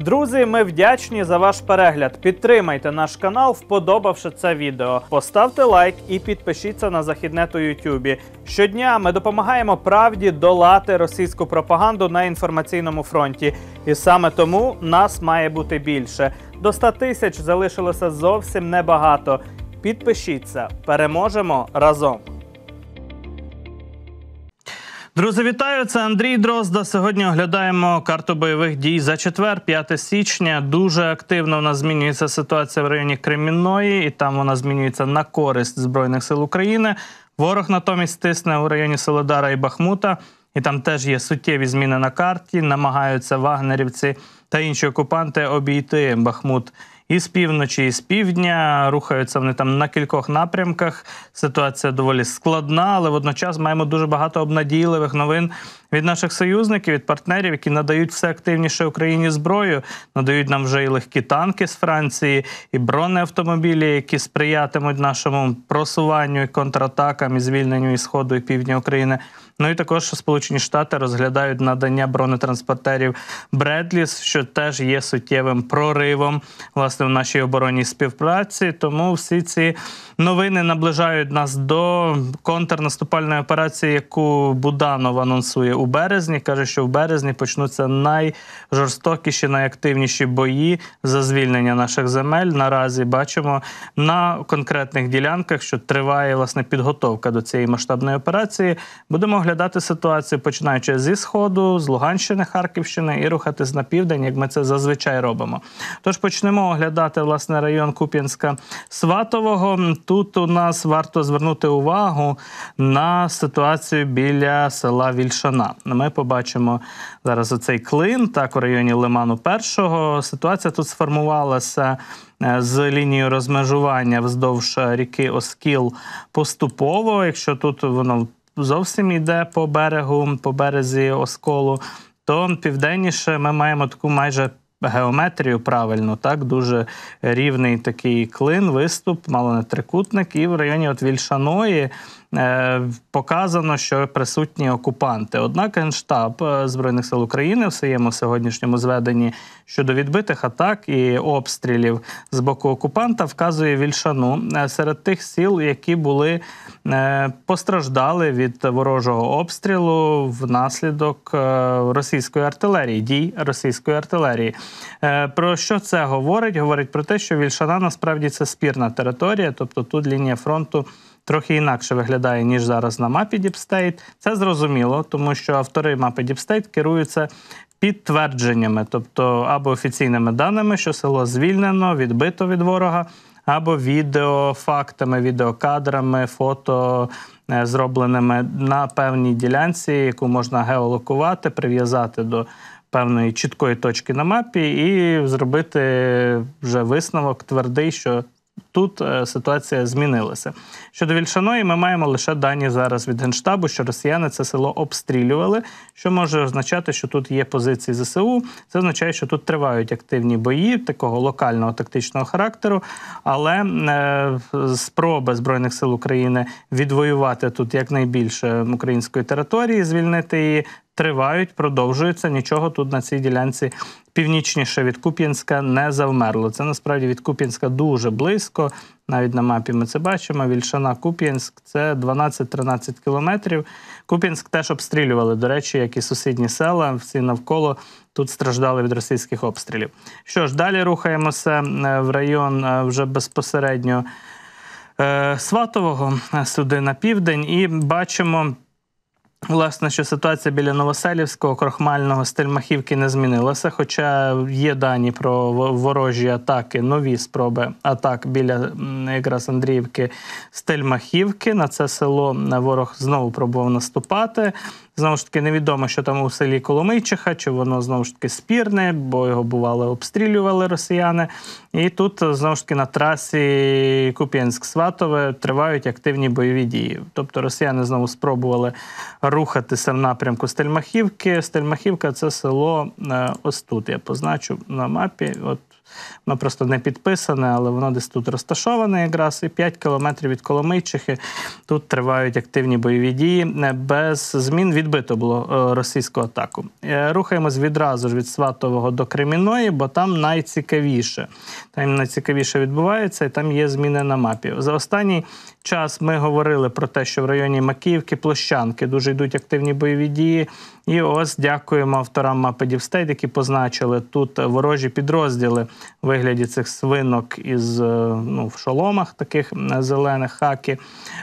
Друзі, ми вдячні за ваш перегляд. Підтримайте наш канал, вподобавши це відео. Поставте лайк і підпишіться на у Ютубі. Щодня ми допомагаємо правді долати російську пропаганду на інформаційному фронті, і саме тому нас має бути більше. До 100 тисяч залишилося зовсім небагато. Підпишіться, переможемо разом. Друзі, вітаю! Це Андрій Дрозда. Сьогодні оглядаємо карту бойових дій за четвер, 5 січня. Дуже активно у нас змінюється ситуація в районі Кремінної, і там вона змінюється на користь збройних сил України. Ворог натомість тисне у районі Солодара і Бахмута, і там теж є суттєві зміни на карті. Намагаються вагнерівці та інші окупанти обійти Бахмут і з півночі, і з півдня. Рухаються вони там на кількох напрямках. Ситуація доволі складна, але водночас маємо дуже багато обнадійливих новин від наших союзників, від партнерів, які надають все активніше Україні зброю. Надають нам вже і легкі танки з Франції, і бронеавтомобілі, які сприятимуть нашому просуванню і контратакам і звільненню і сходу і півдня України. Ну і також Сполучені Штати розглядають надання бронетранспортерів Бредліс, що теж є суттєвим проривом власне в нашій оборонній співпраці. Тому всі ці новини наближають нас до контрнаступальної операції, яку Буданов анонсує у березні. каже, що в березні почнуться найжорстокіші, найактивніші бої за звільнення наших земель. Наразі бачимо на конкретних ділянках, що триває власне підготовка до цієї масштабної операції. Будемо оглядати ситуацію, починаючи зі сходу, з Луганщини, Харківщини і рухатись на південь, як ми це зазвичай робимо. Тож почнемо оглядати власне район Куп'янська Сватового. Тут у нас варто звернути увагу на ситуацію біля села Вільшана. Ми побачимо зараз оцей клин, так у районі Лиману Першого. Ситуація тут сформувалася. Е, з лінією розмежування вздовж ріки Оскіл поступово, якщо тут воно зовсім йде по берегу, по березі осколу, то південніше ми маємо таку майже. Геометрію правильно, так дуже рівний такий клин, виступ, мало не трикутник, і в районі от Вільшаної Е, показано, що присутні окупанти. Однак Генштаб е, Збройних сил України в своєму сьогоднішньому зведенні щодо відбитих атак і обстрілів з боку окупанта вказує вільшану е, серед тих сіл, які були постраждали від ворожого обстрілу внаслідок російської артилерії, дій російської артилерії. Про що це говорить? Говорить про те, що вільшана насправді це спірна територія, тобто тут лінія фронту трохи інакше виглядає, ніж зараз на мапі Діпстейт. Це зрозуміло, тому що автори мапи Діпстейт керуються підтвердженнями, тобто або офіційними даними, що село звільнено, відбито від ворога, або відеофактами, відеокадрами, фото. Е, зробленими на певній ділянці, яку можна геолокувати, прив'язати до певної чіткої точки на мапі, і зробити вже висновок твердий, що Тут е, ситуація змінилася. Щодо Вільшаної, ми маємо лише дані зараз від генштабу, що росіяни це село обстрілювали, що може означати, що тут є позиції ЗСУ. Це означає, що тут тривають активні бої такого локального тактичного характеру, але е, спроби збройних сил України відвоювати тут якнайбільше української території, звільнити її тривають, продовжуються. Нічого тут на цій ділянці північніше від Куп'янська не завмерло. Це насправді від Куп'янська дуже близько. Навіть на мапі ми це бачимо. Вільшана Куп'янськ це 12-13 кілометрів. Куп'янськ теж обстрілювали, до речі, як і сусідні села, всі навколо тут страждали від російських обстрілів. Що ж, далі рухаємося е, в район е, вже безпосередньо е, Сватового сюди на південь, і бачимо. Власне, що ситуація біля Новоселівського крохмального стельмахівки не змінилася, хоча є дані про ворожі атаки, нові спроби атак біля якраз Андріївки Стельмахівки. На це село е, ворог знову пробував наступати. Знову ж таки, невідомо, що там у селі Коломийчиха, чи воно знову ж таки спірне, бо його бували, обстрілювали росіяни. І тут знову ж таки на трасі Куп'янськ-Сватове тривають активні бойові дії. Тобто росіяни знову спробували рухатися в напрямку Стельмахівки. Стельмахівка це село е, ось тут. Я позначу на мапі. От Воно просто не підписане, але воно десь тут розташоване якраз. І 5 кілометрів від Коломийчихи тут тривають активні бойові дії. Е, без змін відбито було е, російську атаку. Е, рухаємось відразу ж від Сватового до Креміної, бо там найцікавіше. Там найцікавіше відбувається, і там є зміни на мапі. За останній час ми говорили про те, що в районі Макіївки Площанки дуже йдуть активні бойові дії. І ось дякуємо авторам мапи Дівстейт, які позначили тут ворожі підрозділи в вигляді цих свинок із е, ну, в шоломах, таких е, зелених хаки.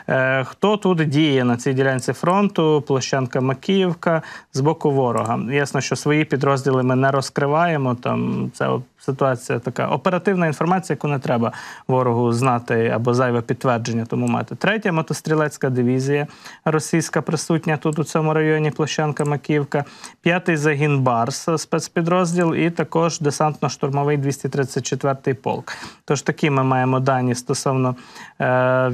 Е, хто тут діє на цій ділянці фронту? Площанка Макіївка з боку ворога. Ясно, що свої підрозділи ми не розкриваємо. Там це ситуація така. Оперативна інформація, яку не треба ворогу знати або зайве підтвердження тому мати. Третя мотострілецька дивізія російська присутня тут у цьому районі Площанка Маківка. П'ятий загін Барс, спецпідрозділ, і також десантно-штурмовий 234-й полк. Тож такі ми маємо дані стосовно е,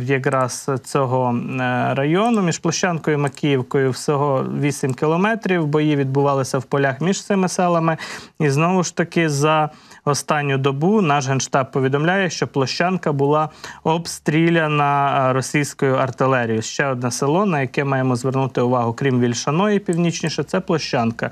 якраз цього е, району. Між Площанкою і Макіївкою всього 8 кілометрів. Бої відбувалися в полях між цими селами. І знову ж таки, за останню добу наш генштаб повідомляє, що площанка була обстріляна е, російською артилерією. Ще одне село, на яке маємо звернути увагу, крім Вільшаної, північніше, це площанка.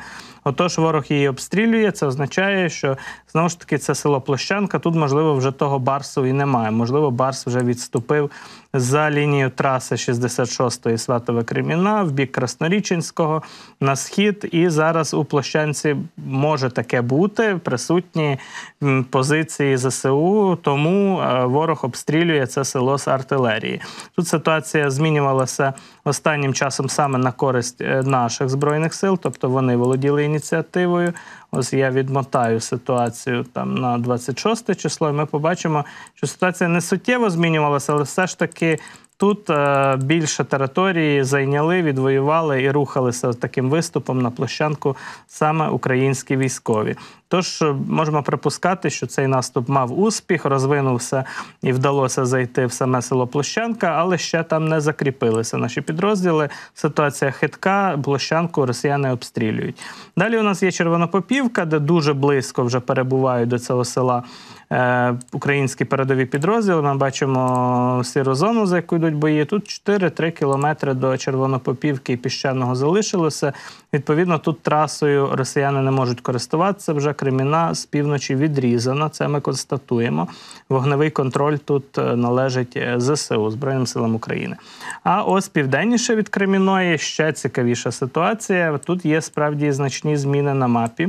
Отож, ворог її обстрілює. Це означає, що знову ж таки це село Площанка. Тут, можливо, вже того барсу і немає. Можливо, барс вже відступив за лінію траси 66-ї Сватове Креміна в бік Красноріченського на схід. І зараз у Площанці може таке бути присутні позиції ЗСУ, тому е, ворог обстрілює це село з артилерії. Тут ситуація змінювалася останнім часом саме на користь е, наших збройних сил, тобто вони володіли ініціативою. Ось я відмотаю ситуацію там на 26 число. і Ми побачимо, що ситуація не суттєво змінювалася, але все ж таки Тут е, більше території зайняли, відвоювали і рухалися таким виступом на площанку саме українські військові. Тож е, можемо припускати, що цей наступ мав успіх, розвинувся і вдалося зайти в саме село Площанка, але ще там не закріпилися наші підрозділи. Ситуація хитка, площанку росіяни обстрілюють. Далі у нас є Червонопопівка, де дуже близько вже перебувають до цього села Е, українські передові підрозділи. Ми бачимо сиру зону, за яку йдуть бої. Тут 4-3 кілометри до червонопопівки і піщаного залишилося. Відповідно, тут трасою росіяни не можуть користуватися. Вже Креміна з півночі відрізана. Це ми констатуємо. Вогневий контроль тут е, належить е, ЗСУ Збройним силам України. А ось південніше від Креміної ще цікавіша ситуація. Тут є справді значні зміни на мапі.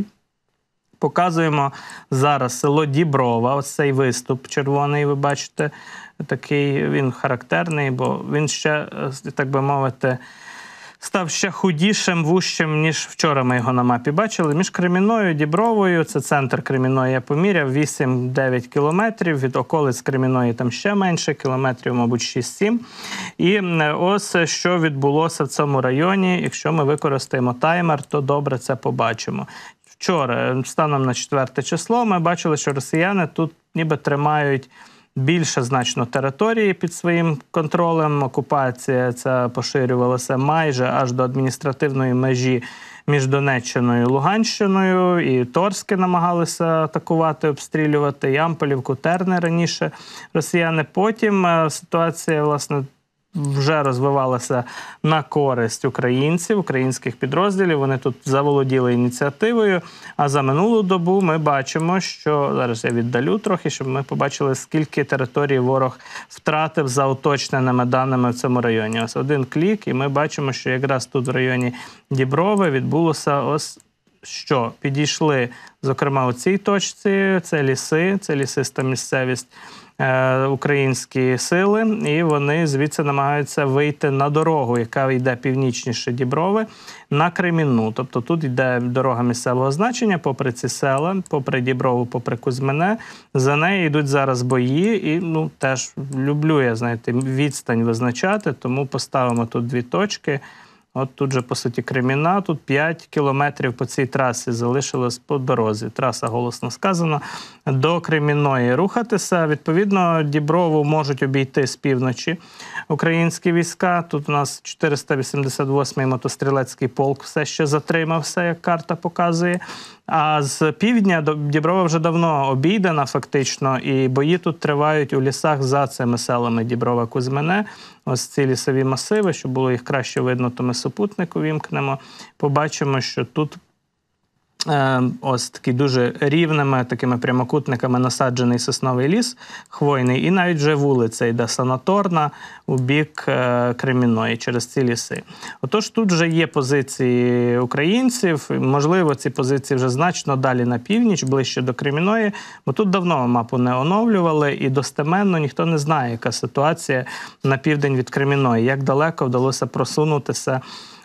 Показуємо зараз село Діброва. Ось цей виступ червоний, ви бачите, такий він характерний, бо він ще, е, так би мовити, став ще худішим, вущим, ніж вчора ми його на мапі бачили. Між Креміною і Дібровою, це центр Креміної, я поміряв, 8-9 кілометрів. Від околиць Креміної там ще менше, кілометрів, мабуть, 6-7. І ось е, що відбулося в цьому районі. Якщо ми використаємо таймер, то добре це побачимо вчора, станом на 4 число, ми бачили, що росіяни тут ніби тримають. Більше значно території під своїм контролем. Окупація ця поширювалася майже аж до адміністративної межі між Донеччиною і Луганщиною. І Торське намагалися атакувати, обстрілювати Ямполівку, Терни раніше росіяни. Потім е, ситуація власне вже розвивалася на користь українців, українських підрозділів. Вони тут заволоділи ініціативою. А за минулу добу ми бачимо, що зараз я віддалю трохи, щоб ми побачили, скільки територій ворог втратив за уточненими даними в цьому районі. Ось один клік, і ми бачимо, що якраз тут в районі Діброви відбулося ось що підійшли, зокрема, у цій точці. Це ліси, це лісиста місцевість. Е, українські сили, і вони звідси намагаються вийти на дорогу, яка йде північніше Діброви, на Кремінну. Тобто тут йде дорога місцевого значення, попри ці села, попри Діброву, попри Кузьмине. За неї йдуть зараз бої, і ну теж люблю я знаєте, відстань визначати, тому поставимо тут дві точки. От тут же, по суті, Креміна, тут 5 кілометрів по цій трасі залишилось по дорозі. Траса голосно сказана. До Креміної рухатися. Відповідно, Діброву можуть обійти з півночі українські війська. Тут у нас 488-й мотострілецький полк все ще затримався, як карта показує. А з півдня Діброва вже давно обійдена, фактично, і бої тут тривають у лісах за цими селами Діброва Кузьмене. Ось ці лісові масиви, щоб було їх краще видно, то ми супутник увімкнемо. Побачимо, що тут Е, ось такий дуже рівними такими прямокутниками насаджений сосновий ліс, хвойний, і навіть вже вулиця йде санаторна у бік е, Креміної через ці ліси. Отож, тут вже є позиції українців. Можливо, ці позиції вже значно далі на північ, ближче до Креміної, бо тут давно мапу не оновлювали, і достеменно ніхто не знає, яка ситуація на південь від Креміної, як далеко вдалося просунутися.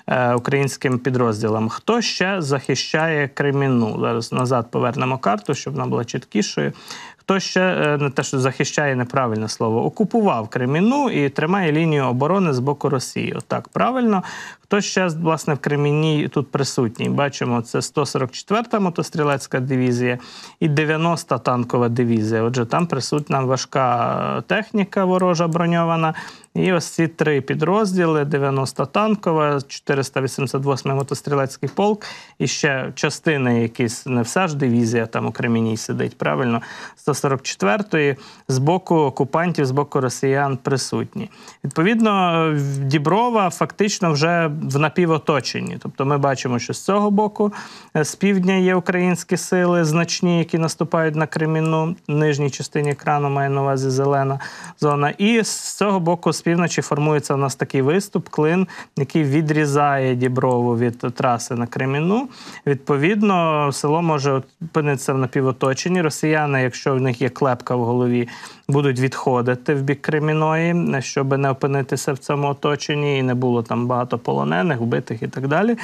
Е, українським підрозділам. Хто ще захищає Креміну? Зараз назад повернемо карту, щоб вона була чіткішою. Хто ще е, не те, що захищає неправильне слово, окупував Креміну і тримає лінію оборони з боку Росії. Отак, правильно. Хто ще власне в Кремінні тут присутній? Бачимо, це 144-та мотострілецька дивізія і 90-та танкова дивізія. Отже, там присутня важка е, техніка ворожа броньована. І ось ці три підрозділи: 90 танкова, 488 й мотострілецький полк, і ще частини, якісь не вся ж дивізія там у Кремінній сидить. Правильно, 144-ї з боку окупантів, з боку росіян присутні. Відповідно, Діброва фактично вже в напівоточенні. Тобто ми бачимо, що з цього боку е, з півдня є українські сили, значні, які наступають на Креміну, нижній частині крану має на увазі зелена зона. І з цього боку, з півночі, формується у нас такий виступ, клин, який відрізає діброву від траси на Креміну. Відповідно, село може опинитися в напівоточенні. Росіяни, якщо в них є клепка в голові, будуть відходити в бік Креміної, щоб не опинитися в цьому оточенні і не було там багато полон полонених, вбитих і так далі,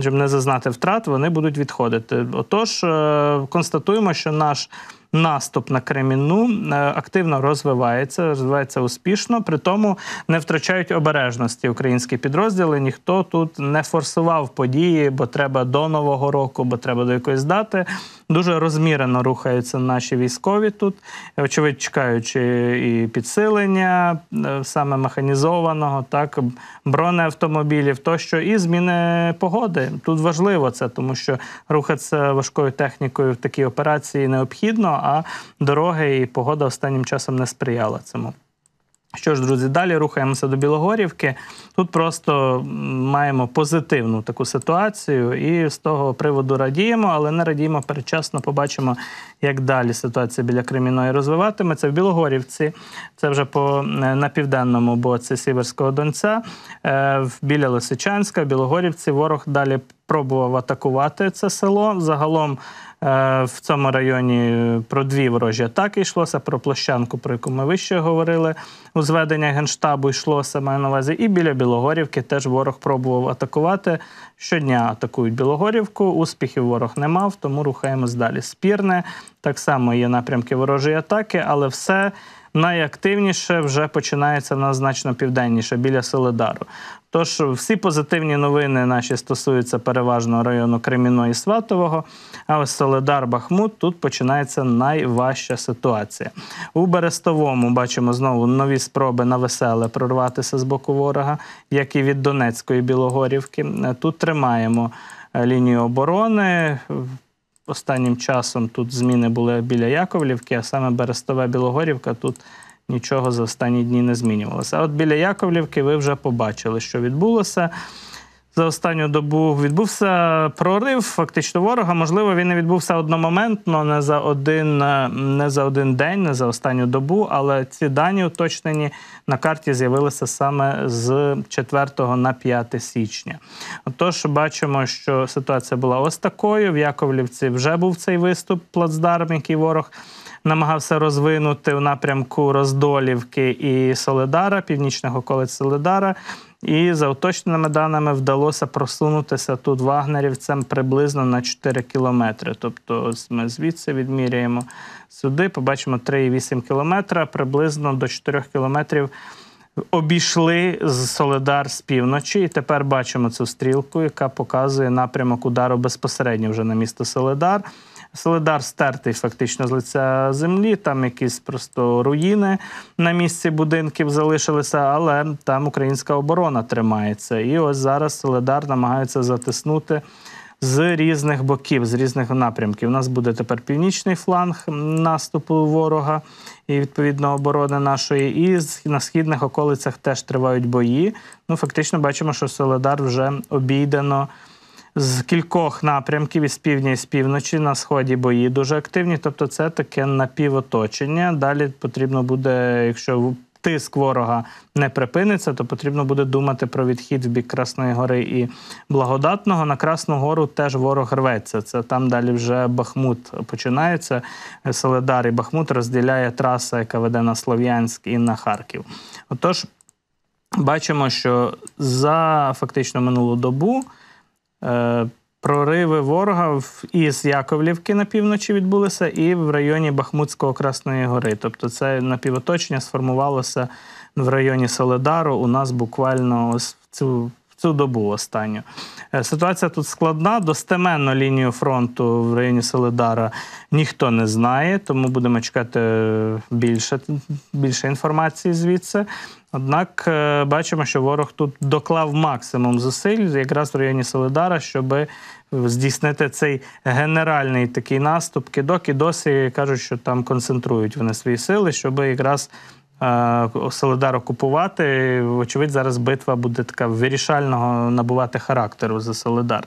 щоб не зазнати втрат, вони будуть відходити. Отож, е, констатуємо, що наш наступ на Кремінну е, активно розвивається, розвивається успішно. При тому не втрачають обережності українські підрозділи. Ніхто тут не форсував події, бо треба до нового року, бо треба до якоїсь дати. Дуже розмірено рухаються наші військові тут, очевидь, чекаючи і підсилення е, саме механізованого, так бронеавтомобілів, тощо і зміни погоди. Тут важливо це, тому що рухатися важкою технікою в такій операції необхідно а дороги і погода останнім часом не сприяла цьому. Що ж, друзі, далі рухаємося до Білогорівки. Тут просто маємо позитивну таку ситуацію, і з того приводу радіємо, але не радіємо передчасно. Побачимо, як далі ситуація біля Креміної розвиватиметься. В Білогорівці це вже по е, на південному боці Сіверського Донця. Е, біля Лисичанська, в Білогорівці, ворог далі пробував атакувати це село. Загалом Е, в цьому районі е, про дві ворожі атаки йшлося, про площанку, про яку ми вище говорили у зведення Генштабу йшлося, маю на увазі. І біля Білогорівки теж ворог пробував атакувати. Щодня атакують Білогорівку, успіхів ворог не мав, тому рухаємось далі. Спірне так само є напрямки ворожої атаки, але все. Найактивніше вже починається на значно південніше біля Соледару. Тож всі позитивні новини наші стосуються переважно району Креміно і Сватового. А ось Соледар Бахмут тут починається найважча ситуація. У Берестовому бачимо знову нові спроби на веселе прорватися з боку ворога, як і від Донецької Білогорівки. Тут тримаємо е, лінію оборони. Останнім часом тут зміни були біля Яковлівки, а саме Берестова Білогорівка тут нічого за останні дні не змінювалося. А от біля Яковлівки ви вже побачили, що відбулося. За останню добу відбувся прорив фактично ворога. Можливо, він не відбувся одномоментно, не за один е, не за один день, не за останню добу. Але ці дані уточнені на карті з'явилися саме з 4 на 5 січня. Отож, бачимо, що ситуація була ось такою. В Яковлівці вже був цей виступ плацдарм, який ворог намагався розвинути в напрямку Роздолівки і Соледара, північного колець Соледара. І за уточненими даними вдалося просунутися тут вагнерівцем приблизно на 4 кілометри. Тобто, ми звідси відміряємо сюди, побачимо 3,8 кілометра, приблизно до 4 кілометрів. Обійшли з Соледар з півночі, і тепер бачимо цю стрілку, яка показує напрямок удару безпосередньо вже на місто Соледар. Соледар стертий фактично з лиця землі, там якісь просто руїни на місці будинків залишилися, але там українська оборона тримається. І ось зараз Соледар намагається затиснути. З різних боків, з різних напрямків. У нас буде тепер північний фланг наступу ворога і відповідно оборони нашої. І на східних околицях теж тривають бої. Ну фактично бачимо, що Соледар вже обійдено з кількох напрямків із півдня і з півночі на сході бої дуже активні. Тобто, це таке напівоточення. Далі потрібно буде, якщо Тиск ворога не припиниться, то потрібно буде думати про відхід в бік Красної Гори і благодатного. На Красну Гору теж ворог рветься. Це там далі вже Бахмут починається. Соледар і Бахмут розділяє траса, яка веде на Слов'янськ і на Харків. Отож, бачимо, що за фактично минулу добу Е, прориви ворога із Яковлівки на півночі відбулися, і в районі Бахмутського Красної Гори. Тобто, це напівоточення сформувалося в районі Соледару. У нас буквально ось в цю в цю добу останню. Е, ситуація тут складна. Достеменно лінію фронту в районі Соледара ніхто не знає, тому будемо чекати е, більше, більше інформації звідси. Однак е, бачимо, що ворог тут доклав максимум зусиль, якраз в районі Солидара, щоб здійснити цей генеральний такий наступ. Кидок і досі кажуть, що там концентрують вони свої сили, щоб якраз Е, Соледар купувати. очевидь, зараз битва буде така вирішального набувати характеру за Соледар.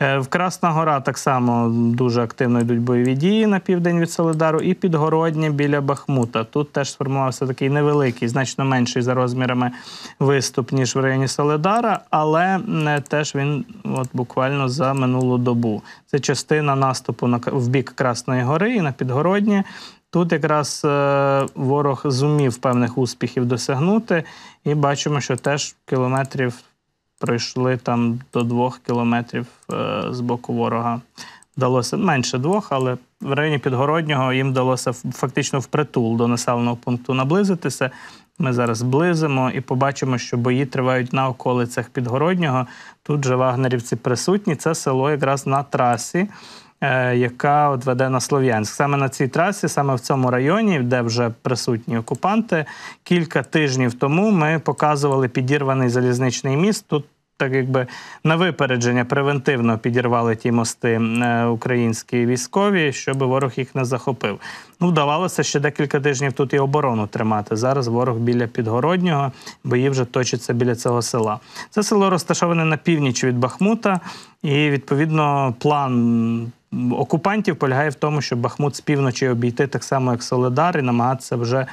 Е, в Красна Гора так само дуже активно йдуть бойові дії на південь від Соледару і підгородні біля Бахмута. Тут теж сформувався такий невеликий, значно менший за розмірами виступ, ніж в районі Соледара, але теж він от буквально за минулу добу. Це частина наступу на в бік Красної Гори і на підгородні. Тут якраз е, ворог зумів певних успіхів досягнути, і бачимо, що теж кілометрів пройшли там до двох кілометрів е, з боку ворога. Вдалося менше двох, але в районі Підгороднього їм вдалося фактично впритул до населеного пункту наблизитися. Ми зараз близимо і побачимо, що бої тривають на околицях Підгороднього. Тут же вагнерівці присутні. Це село якраз на трасі. Е, яка от веде на Слов'янськ. Саме на цій трасі, саме в цьому районі, де вже присутні окупанти, кілька тижнів тому ми показували підірваний залізничний міст. Тут так якби на випередження превентивно підірвали ті мости е, українські військові, щоб ворог їх не захопив. Ну, вдавалося ще декілька тижнів тут і оборону тримати. Зараз ворог біля підгороднього, бої вже точаться біля цього села. Це село розташоване на північ від Бахмута, і відповідно план. Окупантів полягає в тому, щоб Бахмут з півночі обійти так само, як Соледар, і намагатися вже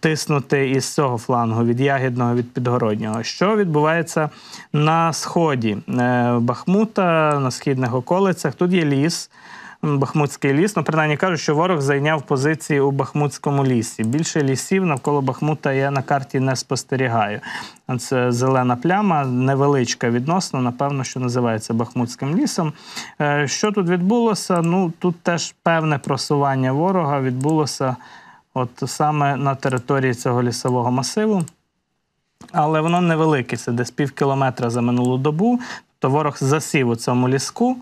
тиснути із цього флангу, від ягідного, від підгороднього. Що відбувається на сході е, Бахмута, на східних околицях? Тут є ліс. Бахмутський ліс. Ну, принаймні кажуть, що ворог зайняв позиції у Бахмутському лісі. Більше лісів навколо Бахмута я на карті не спостерігаю. Це зелена пляма, невеличка відносно, напевно, що називається Бахмутським лісом. Е, що тут відбулося? Ну, тут теж певне просування ворога відбулося от саме на території цього лісового масиву. Але воно невелике, це десь пів кілометра за минулу добу. Тобто ворог засів у цьому ліску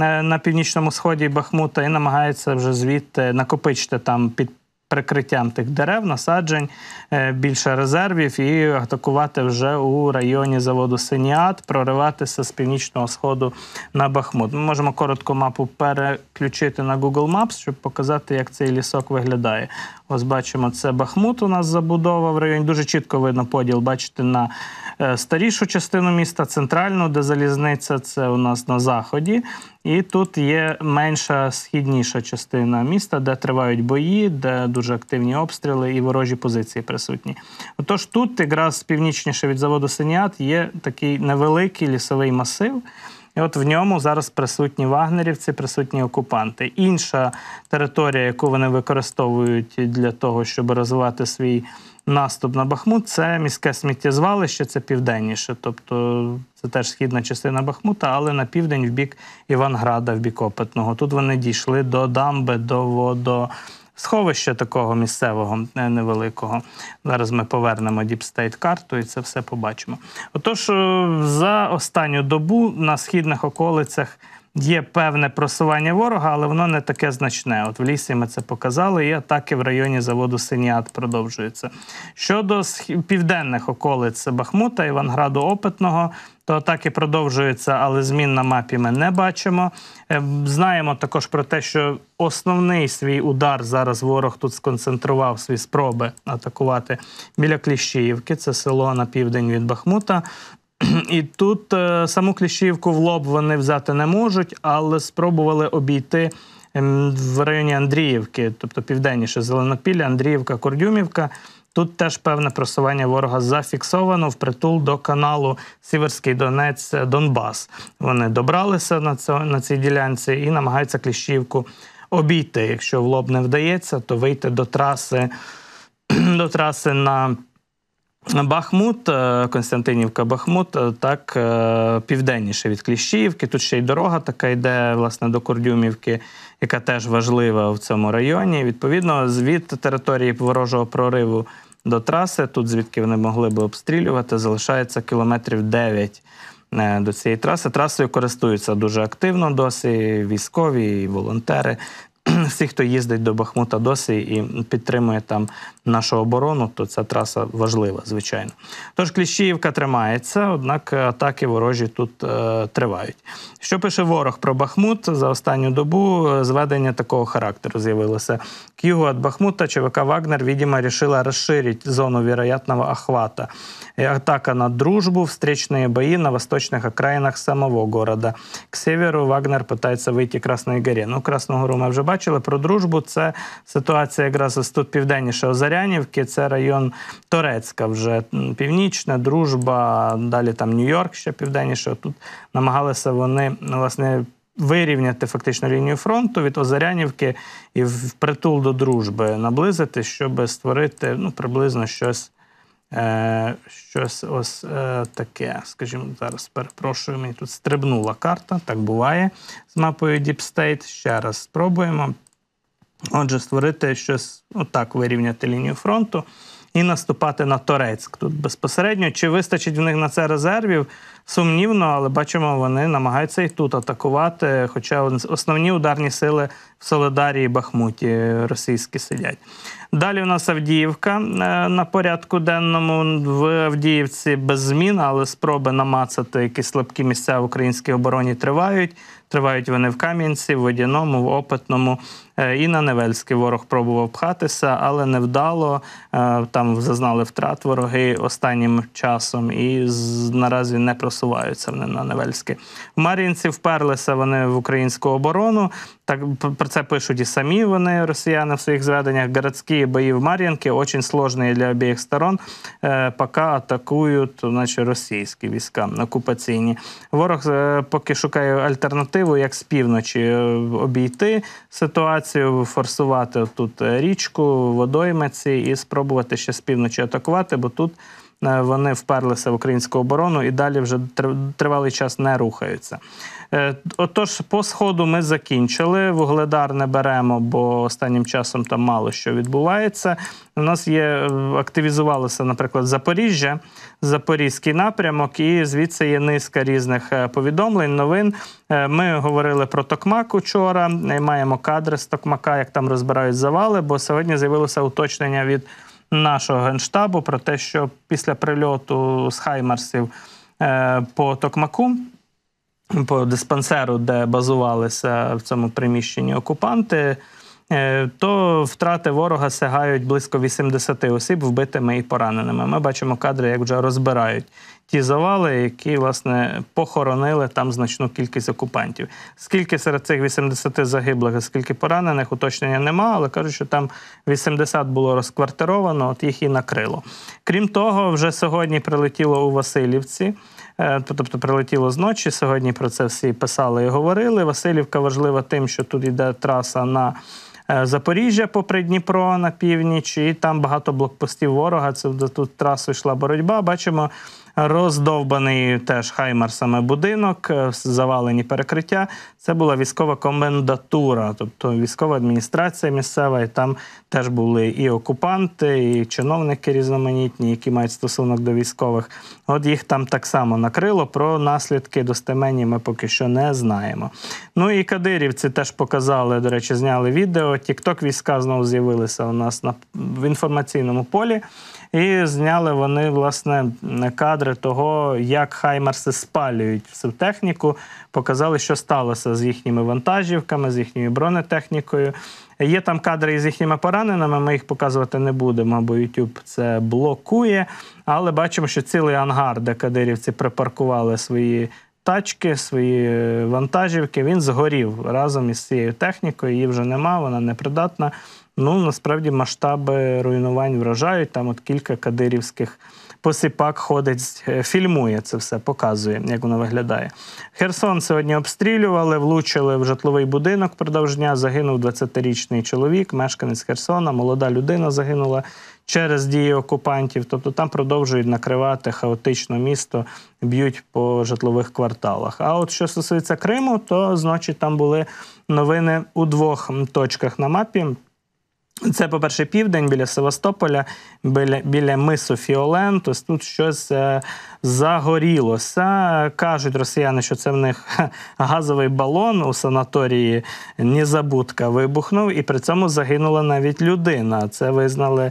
е, на північному сході Бахмута і намагається вже звідти накопичити там під прикриттям тих дерев, насаджень, е, більше резервів і атакувати вже у районі заводу Синіат, прориватися з північного сходу на Бахмут. Ми можемо коротко мапу переключити на Google Maps, щоб показати, як цей лісок виглядає. Ось бачимо, це Бахмут. У нас забудова в районі. Дуже чітко видно поділ. Бачите, на е, старішу частину міста, центральну, де залізниця, це у нас на заході. І тут є менша східніша частина міста, де тривають бої, де дуже активні обстріли і ворожі позиції присутні. Отож, тут якраз північніше від заводу Синіат є такий невеликий лісовий масив. І от в ньому зараз присутні вагнерівці, присутні окупанти. Інша територія, яку вони використовують для того, щоб розвивати свій наступ на Бахмут це міське сміттєзвалище, це південніше, тобто це теж східна частина Бахмута, але на південь в бік Іванграда, в бік Опитного. Тут вони дійшли до дамби, до водо. Сховище такого місцевого е, невеликого. Зараз ми повернемо діпстейт карту і це все побачимо. Отож, е, за останню добу на східних околицях Є певне просування ворога, але воно не таке значне. От в лісі ми це показали, і атаки в районі заводу Синіат продовжуються. Щодо південних околиць Бахмута, Іванграду Опитного, то атаки продовжуються, але змін на мапі ми не бачимо. Е, знаємо також про те, що основний свій удар зараз ворог тут сконцентрував свої спроби атакувати біля Кліщіївки. Це село на південь від Бахмута. І тут е, саму кліщівку в лоб вони взяти не можуть, але спробували обійти ем, в районі Андріївки, тобто південніше Зеленопілля, Андріївка, Кордюмівка. Тут теж певне просування ворога зафіксовано впритул до каналу Сіверський Донець е, Донбас. Вони добралися на це на цій ділянці і намагаються кліщівку обійти. Якщо в лоб не вдається, то вийти до траси до траси на Бахмут, е, Константинівка, Бахмут, е, так е, південніше від Кліщіївки. Тут ще й дорога така йде власне до Кордюмівки, яка теж важлива в цьому районі. Відповідно, звід території ворожого прориву до траси, тут звідки вони могли би обстрілювати, залишається кілометрів 9 до цієї траси. Трасою користуються дуже активно, досі військові і волонтери. всі, хто їздить до Бахмута досі і підтримує там нашу оборону, то ця траса важлива, звичайно. Тож Кліщіївка тримається, однак атаки ворожі тут е, тривають. Що пише ворог про Бахмут за останню добу? Е, зведення такого характеру з'явилося. К югу від Бахмута ЧВК Вагнер, видимо, рішила розширити зону вероятного охвата. Атака на дружбу, встречные бої на восточних окраїнах самого города. К северу Вагнер пытается вийти Красної Горе. Ну, Красну Гору ми вже бачили бачили про дружбу. Це ситуація якраз ось тут південніше Озарянівки, це район Торецька, вже північна дружба, далі там Нью-Йорк ще південніше. Тут намагалися вони власне. Вирівняти фактично лінію фронту від Озарянівки і в притул до дружби наблизити, щоб створити ну приблизно щось Е, щось ось е, таке. Скажімо, зараз перепрошую, мені тут стрибнула карта, так буває з мапою Deep State. Ще раз спробуємо. Отже, створити щось, отак, вирівняти лінію фронту і наступати на Торецьк тут безпосередньо. Чи вистачить в них на це резервів? Сумнівно, але бачимо, вони намагаються і тут атакувати. Хоча основні ударні сили в Солидарі і Бахмуті російські сидять. Далі у нас Авдіївка е, на порядку денному в Авдіївці без змін, але спроби намацати якісь слабкі місця в українській обороні тривають. Тривають вони в Кам'янці, в Водяному, в Опитному. Е, і на Невельський ворог пробував пхатися, але невдало. Е, там зазнали втрат вороги останнім часом і наразі не просуваються вони на Невельський. Мар'їнці вперлися вони в українську оборону. Так про це пишуть і самі вони, росіяни, в своїх зведеннях. Городські бої в Мар'їнки очень складні для обох сторон. Е, поки атакують наче, російські війська окупаційні. Ворог поки шукає альтернативу, як з півночі обійти ситуацію операцію форсувати тут е, річку, водойми ці і спробувати ще з півночі атакувати, бо тут Е, вони вперлися в українську оборону і далі вже тривалий час не рухаються. Е, отож, по сходу ми закінчили. Вугледар не беремо, бо останнім часом там мало що відбувається. У нас є е, активізувалося, наприклад, Запоріжжя, Запорізький напрямок, і звідси є низка різних повідомлень, новин. Ми говорили про Токмак учора. Маємо кадри з Токмака, як там розбирають завали, бо сьогодні з'явилося уточнення від нашого генштабу про те, що після прильоту з Хаймарсів е, по Токмаку. По диспансеру, де базувалися в цьому приміщенні окупанти, Е, то втрати ворога сягають близько 80 осіб, вбитими і пораненими. Ми бачимо кадри, як вже розбирають ті завали, які власне похоронили там значну кількість окупантів. Скільки серед цих 80 загиблих, скільки поранених, уточнення нема, але кажуть, що там 80 було розквартировано, от їх і накрило. Крім того, вже сьогодні прилетіло у Васильівці. Е, тобто прилетіло зночі. Сьогодні про це всі писали і говорили. Васильівка важлива тим, що тут йде траса на Е, Запоріжжя попри Дніпро на північ, і там багато блокпостів ворога. Це тут трасу йшла боротьба. Бачимо, роздовбаний теж хаймарсами будинок, е, завалені перекриття. Це була військова комендатура, тобто військова адміністрація місцева. І там теж були і окупанти, і чиновники різноманітні, які мають стосунок до військових. От їх там так само накрило. Про наслідки достеменні ми поки що не знаємо. Ну і кадирівці теж показали, до речі, зняли відео. Тікток війська знову з'явилися у нас на в інформаційному полі. І зняли вони власне кадри того, як хаймерси спалюють всю техніку, показали, що сталося з їхніми вантажівками, з їхньою бронетехнікою. Є там кадри із їхніми пораненими, ми їх показувати не будемо, бо YouTube це блокує. Але бачимо, що цілий ангар, де кадирівці припаркували свої тачки, свої вантажівки, він згорів разом із цією технікою. Її вже нема, вона непридатна. Ну насправді масштаби руйнувань вражають. Там от кілька кадирівських посипак ходить, е, фільмує це все, показує, як воно виглядає. Херсон сьогодні обстрілювали, влучили в житловий будинок продовж дня. Загинув 20-річний чоловік, мешканець Херсона, молода людина загинула. Через дії окупантів, тобто там продовжують накривати хаотично місто, б'ють по житлових кварталах. А от що стосується Криму, то зночі там були новини у двох точках на мапі. Це, по-перше, південь біля Севастополя, біля біля мису Фіолен. тут щось е, загорілося. Кажуть росіяни, що це в них газовий балон у санаторії Незабудка вибухнув, і при цьому загинула навіть людина. Це визнали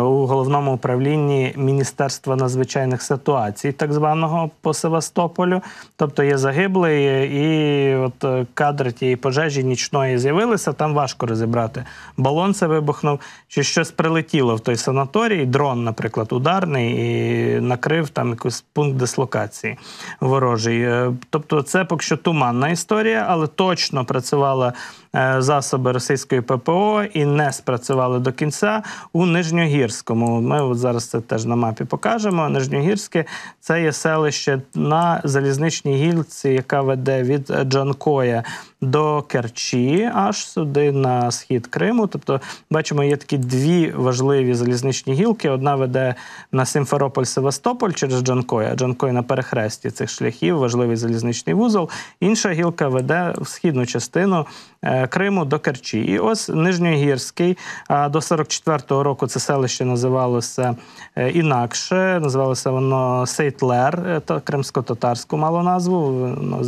у головному управлінні Міністерства надзвичайних ситуацій, так званого по Севастополю. Тобто є загиблий, і от е, кадри тієї пожежі нічної з'явилися. Там важко розібрати. Балон це вибухнув, чи щось прилетіло в той санаторій. Дрон, наприклад, ударний і накрив там якийсь пункт дислокації ворожий. Е, тобто, це поки що туманна історія, але точно працювала. Е, засоби російської ППО і не спрацювали до кінця у Нижньогір. Нижньогірському. Ми от зараз це теж на мапі покажемо. Нижньогірське це є селище на залізничній гілці, яка веде від Джанкоя до Керчі, аж сюди на схід Криму. Тобто, бачимо, є такі дві важливі залізничні гілки. Одна веде на Симферополь-Севастополь через Джанкоя, а Джанкой на перехресті цих шляхів, важливий залізничний вузол. Інша гілка веде в східну частину е, Криму до Керчі. І ось Нижньогірський. До 44-го року це селище називалося е, інакше. Називалося воно Сейтлер, е, кримсько-татарську мало назву. Воно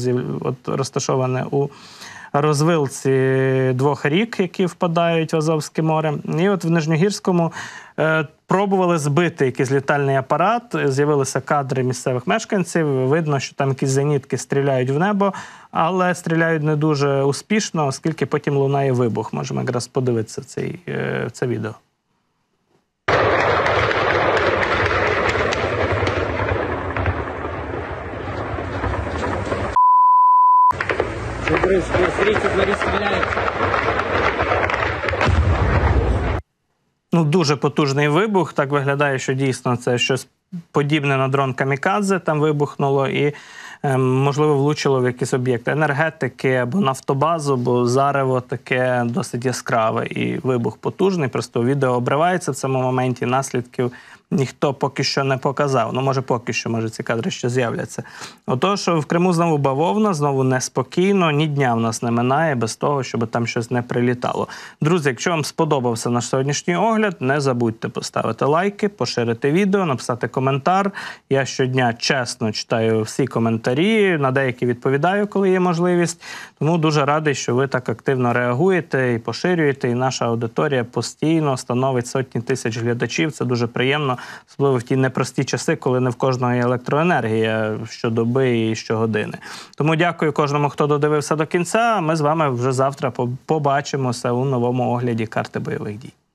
розташоване у розвилці двох рік, які впадають в Азовське море. І от в Нижньогірському е, пробували збити якийсь літальний апарат. З'явилися кадри місцевих мешканців. Видно, що там якісь зенітки стріляють в небо, але стріляють не дуже успішно, оскільки потім лунає вибух. Можемо якраз подивитися цей, е, це відео. Gracias смотрите, Борис стреляет. Ну, дуже потужний вибух. Так виглядає, що дійсно це щось подібне на дрон Камікадзе. Там вибухнуло і, ем, можливо, влучило в якийсь об'єкт енергетики або нафтобазу, бо зарево таке досить яскраве. І вибух потужний. Просто відео обривається в цьому моменті наслідків ніхто поки що не показав. Ну, може, поки що, може, ці кадри ще з'являться. Отож, в Криму знову бавовна, знову неспокійно, ні дня в нас не минає без того, щоб там щось не прилітало. Друзі, якщо вам сподобався наш сьогоднішній огляд, не забудьте поставити лайки, поширити відео, написати коментар. Я щодня чесно читаю всі коментарі, на деякі відповідаю, коли є можливість. Тому дуже радий, що ви так активно реагуєте і поширюєте. І наша аудиторія постійно становить сотні тисяч глядачів. Це дуже приємно особливо в ті непрості часи, коли не в кожної є електроенергія щодоби і щогодини. Тому дякую кожному, хто додивився до кінця. Ми з вами вже завтра побачимося у новому огляді карти бойових дій.